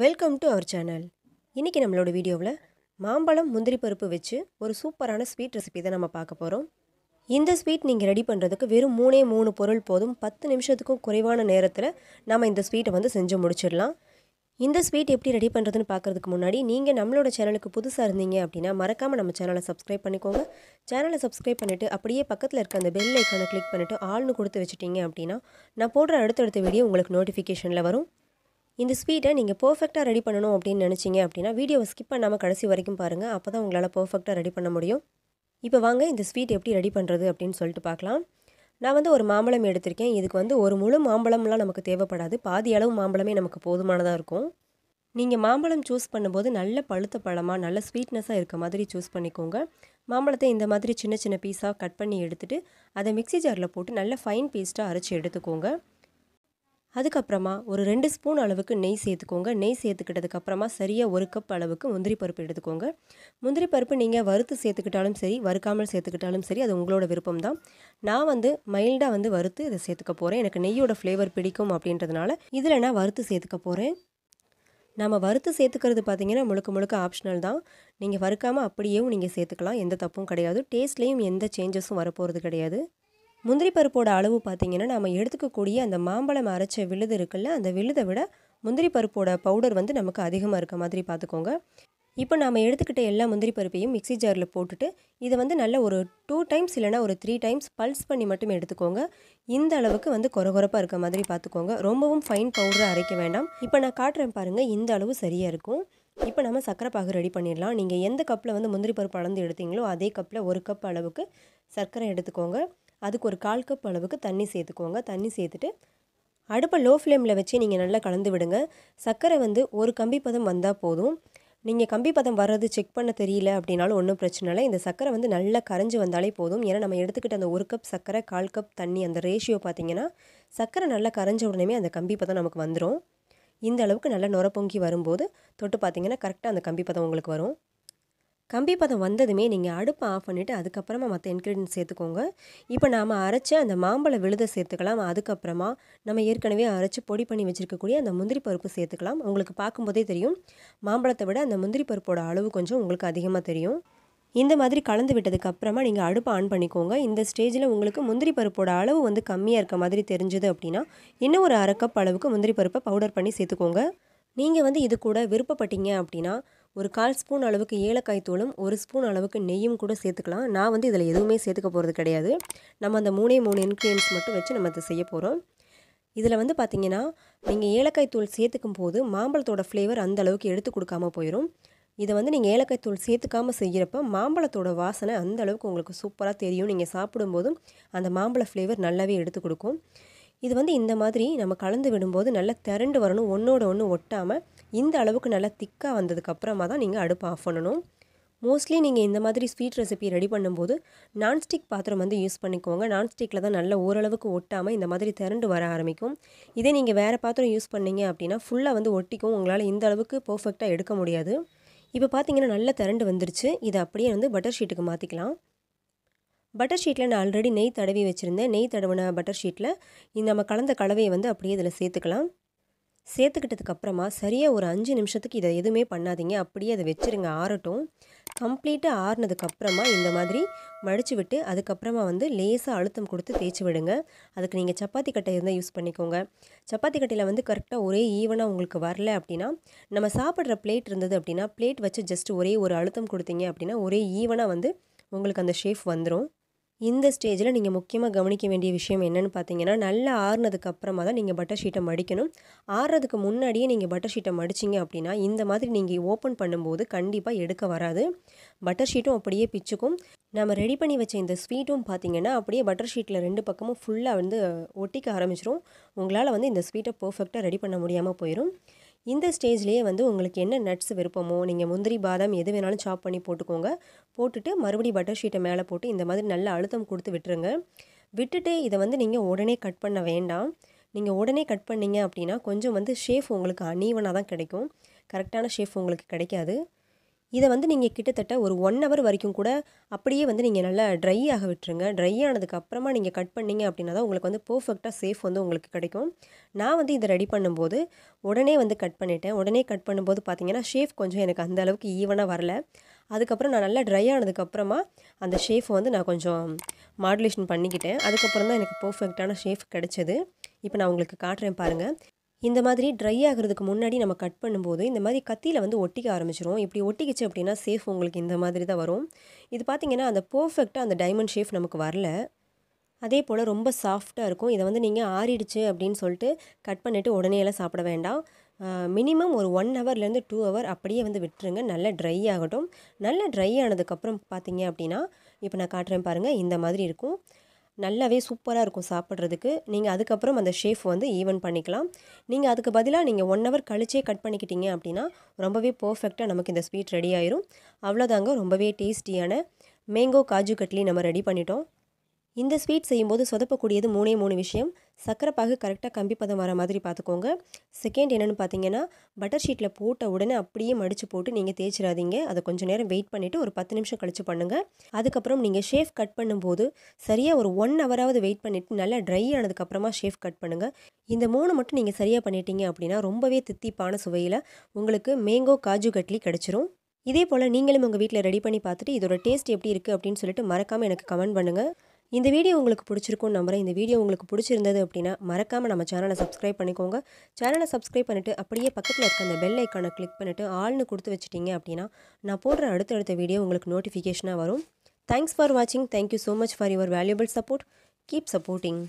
welcome to our channel இன்றைக்கி நம்மளோட வீடியோவில் மாம்பழம் முந்திரி பருப்பு வச்சு ஒரு சூப்பரான ஸ்வீட் ரெசிபி தான் நம்ம பார்க்க போகிறோம் இந்த ஸ்வீட் நீங்கள் ரெடி பண்ணுறதுக்கு வெறும் மூணே மூணு பொருள் போதும் பத்து நிமிஷத்துக்கும் குறைவான நேரத்தில் நம்ம இந்த ஸ்வீட்டை வந்து செஞ்சு முடிச்சிடலாம் இந்த ஸ்வீட் எப்படி ரெடி பண்ணுறதுன்னு பார்க்குறதுக்கு முன்னாடி நீங்கள் நம்மளோட சேனலுக்கு புதுசாக இருந்தீங்க அப்படின்னா மறக்காமல் நம்ம சேனலை சப்ஸ்கிரைப் பண்ணிக்கோங்க சேனலை சப்ஸ்கிரைப் பண்ணிவிட்டு அப்படியே பக்கத்தில் இருக்க அந்த பெல் ஐக்கானை கிளிக் பண்ணிவிட்டு ஆள்னு கொடுத்து வச்சுட்டிங்க அப்படின்னா நான் போடுற அடுத்தடுத்த வீடியோ உங்களுக்கு நோட்டிஃபிகேஷனில் வரும் இந்த ஸ்வீட்டை நீங்கள் பர்ஃபெக்டாக ரெடி பண்ணணும் அப்படின்னு நினச்சிங்க அப்படின்னா வீடியோவை ஸ்கிப் பண்ணாமல் கடைசி வரைக்கும் பாருங்கள் அப்போ தான் உங்களால் பர்ஃபெக்டாக ரெடி பண்ண முடியும் இப்போ வாங்க இந்த ஸ்வீட் எப்படி ரெடி பண்ணுறது அப்படின்னு சொல்லிட்டு பார்க்கலாம் நான் வந்து ஒரு மாம்பழம் எடுத்திருக்கேன் இதுக்கு வந்து ஒரு முழு மாம்பழம்லாம் நமக்கு தேவைப்படாது பாதி அளவு மாம்பழமே நமக்கு போதுமானதாக இருக்கும் நீங்கள் மாம்பழம் சூஸ் பண்ணும்போது நல்ல பழுத்த பழமாக நல்ல ஸ்வீட்னஸாக இருக்க மாதிரி சூஸ் பண்ணிக்கோங்க மாம்பழத்தை இந்த மாதிரி சின்ன சின்ன பீஸாக கட் பண்ணி எடுத்துகிட்டு அதை மிக்சி ஜாரில் போட்டு நல்ல ஃபைன் பேஸ்ட்டாக அரைச்சி எடுத்துக்கோங்க அதுக்கப்புறமா ஒரு ரெண்டு ஸ்பூன் அளவுக்கு நெய் சேர்த்துக்கோங்க நெய் சேர்த்துக்கிட்டதுக்கப்புறமா சரியாக ஒரு கப் அளவுக்கு முந்திரி பருப்பு எடுத்துக்கோங்க முந்திரி பருப்பு நீங்கள் வறுத்து சேர்த்துக்கிட்டாலும் சரி வறுக்காமல் சேர்த்துக்கிட்டாலும் சரி அது உங்களோட விருப்பம் தான் நான் வந்து மைல்டாக வந்து வறுத்து இதை சேர்த்துக்க போகிறேன் எனக்கு நெய்யோட ஃப்ளேவர் பிடிக்கும் அப்படின்றதுனால இதில் நான் வறுத்து சேர்த்துக்க போகிறேன் நம்ம வறுத்து சேர்த்துக்கிறது பார்த்திங்கன்னா முழுக்க முழுக்க ஆப்ஷனல் தான் நீங்கள் வறுக்காமல் அப்படியேவும் நீங்கள் சேர்த்துக்கலாம் எந்த தப்பும் கிடையாது டேஸ்ட்லேயும் எந்த சேஞ்சஸும் வரப்போகிறது கிடையாது முந்திரி பருப்போட அளவு பார்த்திங்கன்னா நம்ம எடுத்துக்கக்கூடிய அந்த மாம்பழம் அரைச்ச விழுது இருக்குல்ல அந்த விழுதை விட முந்திரி பருப்போட பவுடர் வந்து நமக்கு அதிகமாக இருக்க மாதிரி பார்த்துக்கோங்க இப்போ நாம் எடுத்துக்கிட்ட எல்லா முந்திரி பருப்பையும் மிக்சி ஜாரில் போட்டுட்டு இதை வந்து நல்ல ஒரு டூ டைம்ஸ் இல்லைனா ஒரு த்ரீ டைம்ஸ் பல்ஸ் பண்ணி மட்டும் எடுத்துக்கோங்க இந்த அளவுக்கு வந்து குறகுறப்பாக இருக்க மாதிரி பார்த்துக்கோங்க ரொம்பவும் ஃபைன் பவுடரை அரைக்க வேண்டாம் இப்போ நான் காட்டுறேன் பாருங்கள் இந்த அளவு சரியாக இருக்கும் இப்போ நம்ம சர்க்கரை பாகு ரெடி பண்ணிடலாம் நீங்கள் எந்த கப்பில் வந்து முந்திரி பருப்பு அளந்து எடுத்தீங்களோ அதே கப்பில் ஒரு கப் அளவுக்கு சர்க்கரை எடுத்துக்கோங்க அதுக்கு ஒரு கால் கப் அளவுக்கு தண்ணி சேர்த்துக்கோங்க தண்ணி சேர்த்துட்டு அடுப்பை லோ ஃப்ளேமில் வச்சு நீங்கள் நல்லா கலந்து விடுங்க சர்க்கரை வந்து ஒரு கம்பி பதம் வந்தால் போதும் நீங்கள் கம்பி பதம் வர்றது செக் பண்ண தெரியல அப்படின்னாலும் ஒன்றும் பிரச்சனை இல்லை இந்த சர்க்கரை வந்து நல்லா கரைஞ்சி வந்தாலே போதும் ஏன்னா நம்ம எடுத்துக்கிட்ட அந்த ஒரு கப் சர்க்கரை கால் கப் தண்ணி அந்த ரேஷியோ பார்த்தீங்கன்னா சர்க்கரை நல்லா கரைஞ்ச உடனே அந்த கம்பி பதம் நமக்கு வந்துடும் இந்த அளவுக்கு நல்லா நுர பொங்கி வரும்போது தொட்டு பார்த்தீங்கன்னா கரெக்டாக அந்த கம்பி பதம் உங்களுக்கு வரும் கம்பி பதம் வந்ததுமே நீங்கள் அடுப்பை ஆஃப் பண்ணிவிட்டு அதுக்கப்புறமா மற்ற இன்க்ரீடியன்ட் சேர்த்துக்கோங்க இப்போ நாம் அரைச்ச அந்த மாம்பழ விழுதை சேர்த்துக்கலாம் அதுக்கப்புறமா நம்ம ஏற்கனவே அரைச்சி பொடி பண்ணி வச்சுருக்கக்கூடிய அந்த முந்திரி பருப்பு சேர்த்துக்கலாம் உங்களுக்கு பார்க்கும்போதே தெரியும் மாம்பழத்தை விட அந்த முந்திரி பருப்போட அளவு கொஞ்சம் உங்களுக்கு அதிகமாக தெரியும் இந்த மாதிரி கலந்து விட்டதுக்கு அப்புறமா நீங்கள் அடுப்பை ஆன் பண்ணிக்கோங்க இந்த ஸ்டேஜில் உங்களுக்கு முந்திரி பருப்போட அளவு வந்து கம்மியாக இருக்க மாதிரி தெரிஞ்சது அப்படின்னா இன்னும் ஒரு அரை கப் அளவுக்கு முந்திரி பருப்பை பவுடர் பண்ணி சேர்த்துக்கோங்க நீங்கள் வந்து இது கூட விருப்பப்பட்டீங்க அப்படின்னா ஒரு கால் ஸ்பூன் அளவுக்கு ஏலக்காய் தூளும் ஒரு ஸ்பூன் அளவுக்கு நெய்யும் கூட சேர்த்துக்கலாம் நான் வந்து இதில் எதுவுமே சேர்த்துக்க போகிறது கிடையாது நம்ம அந்த மூணே மூணு இன்க்ரீடியன்ஸ் மட்டும் வச்சு நம்ம அதை செய்ய போகிறோம் இதில் வந்து பார்த்திங்கன்னா நீங்கள் ஏலக்காய் தூள் சேர்த்துக்கும் போது மாம்பழத்தோட ஃப்ளேவர் அந்த அளவுக்கு எடுத்து கொடுக்காம போயிடும் இதை வந்து நீங்கள் ஏலக்காய் தூள் சேர்த்துக்காமல் செய்கிறப்ப மாம்பழத்தோட வாசனை அந்த அளவுக்கு உங்களுக்கு சூப்பராக தெரியும் நீங்கள் சாப்பிடும்போதும் அந்த மாம்பழ ஃப்ளேவர் நல்லாவே எடுத்து கொடுக்கும் இது வந்து இந்த மாதிரி நம்ம கலந்து விடும்போது நல்லா திரண்டு வரணும் ஒன்றோட ஒன்று ஒட்டாமல் இந்த அளவுக்கு நல்லா திக்காக வந்ததுக்கப்புறமா தான் நீங்கள் அடுப்பு ஆஃப் பண்ணணும் மோஸ்ட்லி நீங்கள் இந்த மாதிரி ஸ்வீட் ரெசிபி ரெடி பண்ணும்போது நான்ஸ்டிக் பாத்திரம் வந்து யூஸ் பண்ணிக்கோங்க நான்ஸ்டிக்கில் தான் நல்ல ஓரளவுக்கு ஒட்டாமல் இந்த மாதிரி திரண்டு வர ஆரம்பிக்கும் இதே நீங்கள் வேறு பாத்திரம் யூஸ் பண்ணிங்க அப்படின்னா ஃபுல்லாக வந்து ஒட்டிக்கும் உங்களால் இந்த அளவுக்கு பர்ஃபெக்டாக எடுக்க முடியாது இப்போ பார்த்தீங்கன்னா நல்ல திரண்டு வந்துருச்சு இதை அப்படியே வந்து பட்டர் ஷீட்டுக்கு மாற்றிக்கலாம் பட்டர் ஷீட்டில் நான் ஆல்ரெடி நெய் தடவி வச்சுருந்தேன் நெய் தடவின பட்டர் ஷீட்டில் இந்த நம்ம கலந்த கலவையை வந்து அப்படியே இதில் சேர்த்துக்கலாம் சேர்த்துக்கிட்டதுக்கப்புறமா சரியாக ஒரு அஞ்சு நிமிஷத்துக்கு இதை எதுவுமே பண்ணாதீங்க அப்படியே அதை வச்சுருங்க ஆறட்டும் கம்ப்ளீட்டாக ஆறுனதுக்கப்புறமா இந்த மாதிரி மடித்து விட்டு அதுக்கப்புறமா வந்து லேசாக அழுத்தம் கொடுத்து தேய்ச்சி விடுங்க அதுக்கு நீங்கள் சப்பாத்தி கட்டை இருந்தால் யூஸ் பண்ணிக்கோங்க சப்பாத்தி கட்டையில் வந்து கரெக்டாக ஒரே ஈவனாக உங்களுக்கு வரல அப்படின்னா நம்ம சாப்பிட்ற பிளேட் இருந்தது அப்படின்னா பிளேட் வச்சு ஜஸ்ட் ஒரே ஒரு அழுத்தம் கொடுத்தீங்க அப்படின்னா ஒரே ஈவனாக வந்து உங்களுக்கு அந்த ஷேஃப் வந்துடும் இந்த ஸ்டேஜில் நீங்கள் முக்கியமாக கவனிக்க வேண்டிய விஷயம் என்னென்னு பார்த்தீங்கன்னா நல்லா ஆறுனதுக்கு அப்புறமா தான் நீங்கள் பட்டர் ஷீட்டை மடிக்கணும் ஆறுறதுக்கு முன்னாடியே நீங்கள் பட்டர் ஷீட்டை மடிச்சிங்க அப்படின்னா இந்த மாதிரி நீங்கள் ஓப்பன் பண்ணும்போது கண்டிப்பாக எடுக்க வராது பட்டர் ஷீட்டும் அப்படியே பிச்சுக்கும் நம்ம ரெடி பண்ணி வச்ச இந்த ஸ்வீட்டும் பார்த்தீங்கன்னா அப்படியே பட்டர் ஷீட்டில் ரெண்டு பக்கமும் ஃபுல்லாக வந்து ஒட்டிக்க ஆரம்பிச்சிரும் உங்களால் வந்து இந்த ஸ்வீட்டை பர்ஃபெக்டாக ரெடி பண்ண முடியாமல் போயிடும் இந்த ஸ்டேஜ்லேயே வந்து உங்களுக்கு என்ன நட்ஸ் விருப்பமோ நீங்கள் முந்திரி பாதாம் எது வேணாலும் சாப் பண்ணி போட்டுக்கோங்க போட்டுட்டு மறுபடியும் பட்டர் ஷீட்டை மேலே போட்டு இந்த மாதிரி நல்ல அழுத்தம் கொடுத்து விட்டுருங்க விட்டுட்டு இதை வந்து நீங்கள் உடனே கட் பண்ண வேண்டாம் நீங்கள் உடனே கட் பண்ணீங்க அப்படின்னா கொஞ்சம் வந்து ஷேஃப் உங்களுக்கு அனீவனாக தான் கிடைக்கும் கரெக்டான ஷேஃப் உங்களுக்கு கிடைக்காது இதை வந்து நீங்கள் கிட்டத்தட்ட ஒரு ஒன் ஹவர் வரைக்கும் கூட அப்படியே வந்து நீங்கள் நல்லா ட்ரை ஆக விட்டுருங்க ட்ரை ஆனதுக்கப்புறமா நீங்கள் கட் பண்ணிங்க அப்படின்னா தான் உங்களுக்கு வந்து பர்ஃபெக்டாக சேஃப் வந்து உங்களுக்கு கிடைக்கும் நான் வந்து இதை ரெடி பண்ணும்போது உடனே வந்து கட் பண்ணிட்டேன் உடனே கட் பண்ணும்போது பார்த்தீங்கன்னா ஷேஃப் கொஞ்சம் எனக்கு அந்த அளவுக்கு ஈவனாக வரல அதுக்கப்புறம் நான் நல்லா ட்ரை ஆனதுக்கப்புறமா அந்த ஷேஃப் வந்து நான் கொஞ்சம் மாடுலேஷன் பண்ணிக்கிட்டேன் அதுக்கப்புறம் தான் எனக்கு பர்ஃபெக்டான ஷேஃப் கிடச்சிது இப்போ நான் உங்களுக்கு காட்டுறேன் பாருங்கள் இந்த மாதிரி ட்ரை ஆகிறதுக்கு முன்னாடி நம்ம கட் பண்ணும்போது இந்த மாதிரி கத்தியில் வந்து ஒட்டிக்க ஆரம்பிச்சிரும் இப்படி ஒட்டிக்கிச்சு அப்படின்னா சேஃப் உங்களுக்கு இந்த மாதிரி தான் வரும் இது பார்த்திங்கன்னா அந்த பர்ஃபெக்டாக அந்த டைமண்ட் ஷேஃப் நமக்கு வரல அதே போல் ரொம்ப சாஃப்டாக இருக்கும் இதை வந்து நீங்கள் ஆறிடுச்சு அப்படின்னு சொல்லிட்டு கட் பண்ணிவிட்டு உடனேலாம் சாப்பிட வேண்டாம் மினிமம் ஒரு ஒன் ஹவர்லேருந்து டூ ஹவர் அப்படியே வந்து விட்டுருங்க நல்லா ட்ரை ஆகட்டும் நல்லா ட்ரை ஆனதுக்கப்புறம் பார்த்தீங்க அப்படின்னா இப்போ நான் காட்டுறேன் பாருங்கள் இந்த மாதிரி இருக்கும் நல்லாவே சூப்பராக இருக்கும் சாப்பிட்றதுக்கு நீங்கள் அதுக்கப்புறம் அந்த ஷேஃப் வந்து ஈவன் பண்ணிக்கலாம் நீங்கள் அதுக்கு பதிலாக நீங்கள் ஒன் ஹவர் கழிச்சே கட் பண்ணிக்கிட்டீங்க அப்படின்னா ரொம்பவே பர்ஃபெக்டாக நமக்கு இந்த ஸ்வீட் ரெடி ஆயிரும் அவ்வளோதாங்க ரொம்பவே டேஸ்டியான மேங்கோ காஜு கட்லி நம்ம ரெடி பண்ணிட்டோம் இந்த ஸ்வீட் செய்யும்போது சொதப்பக்கூடியது மூணே மூணு விஷயம் சக்கரை பாகு கரெக்டாக கம்பி பதம் வர மாதிரி பார்த்துக்கோங்க செகண்ட் என்னென்னு பார்த்தீங்கன்னா பட்டர் ஷீட்டில் போட்ட உடனே அப்படியே மடித்து போட்டு நீங்கள் தேய்ச்சிடாதீங்க அதை கொஞ்சம் நேரம் வெயிட் பண்ணிவிட்டு ஒரு பத்து நிமிஷம் கழித்து பண்ணுங்கள் அதுக்கப்புறம் நீங்கள் ஷேஃப் கட் பண்ணும்போது சரியாக ஒரு ஒன் ஹவராவது வெயிட் பண்ணிவிட்டு நல்லா ட்ரை ஆனதுக்கப்புறமா ஷேஃப் கட் பண்ணுங்கள் இந்த மூணு மட்டும் நீங்கள் சரியாக பண்ணிட்டீங்க அப்படின்னா ரொம்பவே தித்திப்பான சுவையில் உங்களுக்கு மேங்கோ காஜு கட்லி கிடச்சிரும் இதே போல் நீங்களும் உங்கள் வீட்டில் ரெடி பண்ணி பார்த்துட்டு இதோட டேஸ்ட் எப்படி இருக்குது அப்படின்னு சொல்லிட்டு மறக்காமல் எனக்கு கமெண்ட் பண்ணுங்கள் இந்த வீடியோ உங்களுக்கு பிடிச்சிருக்கும் நம்புகிறேன் இந்த வீடியோ உங்களுக்கு பிடிச்சிருந்தது அப்படின்னா மறக்காமல் நம்ம சேனலை சப்ஸ்கிரைப் பண்ணிக்கோங்க சேனலை சப்ஸ்கிரைப் பண்ணிவிட்டு அப்படியே பக்கத்தில் இருக்க அந்த பெல் ஐக்கானை கிளிக் பண்ணிவிட்டு ஆள்னு கொடுத்து வச்சிட்டிங்க அப்படின்னா நான் போடுற அடுத்தடுத்த வீடியோ உங்களுக்கு நோட்டிஃபிகேஷனாக வரும் தேங்க்ஸ் ஃபார் வாட்சிங் thank you so much for your valuable support keep supporting